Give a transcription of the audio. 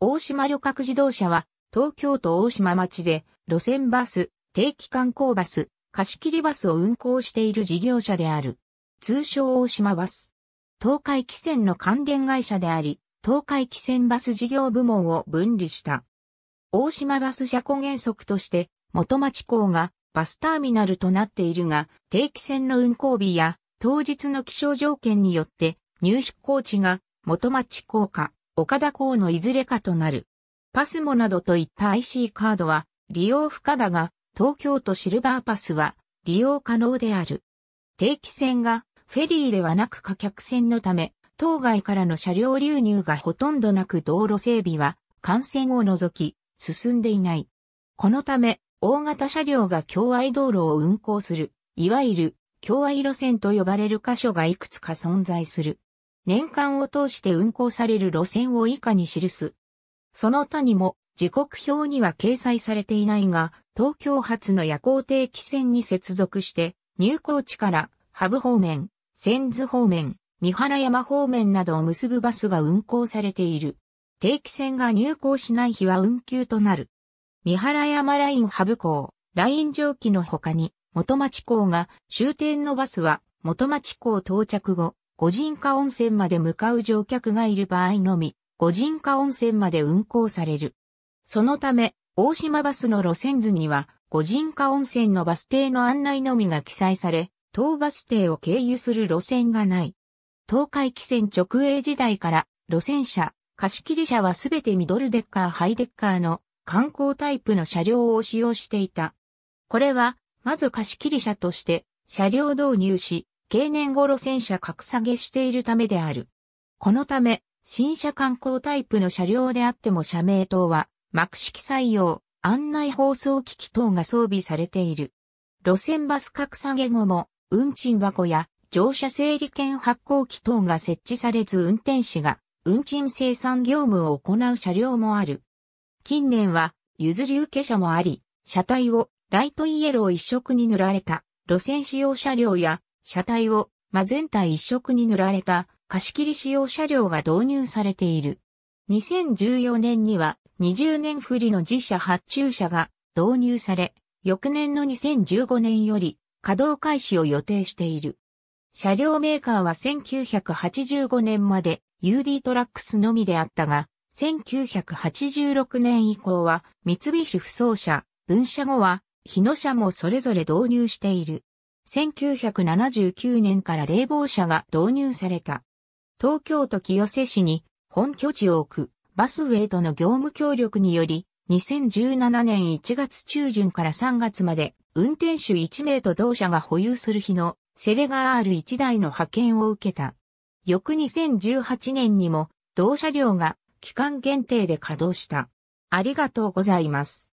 大島旅客自動車は、東京都大島町で、路線バス、定期観光バス、貸切バスを運行している事業者である。通称大島バス。東海汽船の関連会社であり、東海汽船バス事業部門を分離した。大島バス車庫原則として、元町港がバスターミナルとなっているが、定期船の運行日や当日の気象条件によって入出港地が元町港か岡田港のいずれかとなる。パスモなどといった IC カードは利用不可だが、東京都シルバーパスは利用可能である。定期船がフェリーではなく貨客船のため、当該からの車両流入がほとんどなく道路整備は幹線を除き進んでいない。このため、大型車両が境愛道路を運行する、いわゆる境愛路線と呼ばれる箇所がいくつか存在する。年間を通して運行される路線を以下に記す。その他にも、時刻表には掲載されていないが、東京発の夜行定期線に接続して、入港地から、ハブ方面、千津方面、三原山方面などを結ぶバスが運行されている。定期線が入港しない日は運休となる。三原山ラインハブ港、ライン上記の他に、元町港が終点のバスは元町港到着後、五人化温泉まで向かう乗客がいる場合のみ、五人化温泉まで運行される。そのため、大島バスの路線図には、五人化温泉のバス停の案内のみが記載され、当バス停を経由する路線がない。東海汽船直営時代から、路線車、貸切車はすべてミドルデッカーハイデッカーの観光タイプの車両を使用していた。これは、まず貸切車として、車両導入し、経年頃戦車格下げしているためである。このため、新車観光タイプの車両であっても車名等は、幕式採用、案内放送機器等が装備されている。路線バス格下げ後も、運賃箱や乗車整理券発行機等が設置されず運転士が運賃生産業務を行う車両もある。近年は譲り受け車もあり、車体をライトイエロー一色に塗られた路線使用車両や車体をマゼンタ一色に塗られた貸切使用車両が導入されている。2014年には20年振りの自社発注車が導入され、翌年の2015年より稼働開始を予定している。車両メーカーは1985年まで UD トラックスのみであったが、1986年以降は三菱不走車、分社後は日野車もそれぞれ導入している。1979年から冷房車が導入された。東京都清瀬市に本拠地を置くバスウェイとの業務協力により、2017年1月中旬から3月まで運転手1名と同社が保有する日のセレガー R1 台の派遣を受けた。翌2018年にも同車両が期間限定で稼働した。ありがとうございます。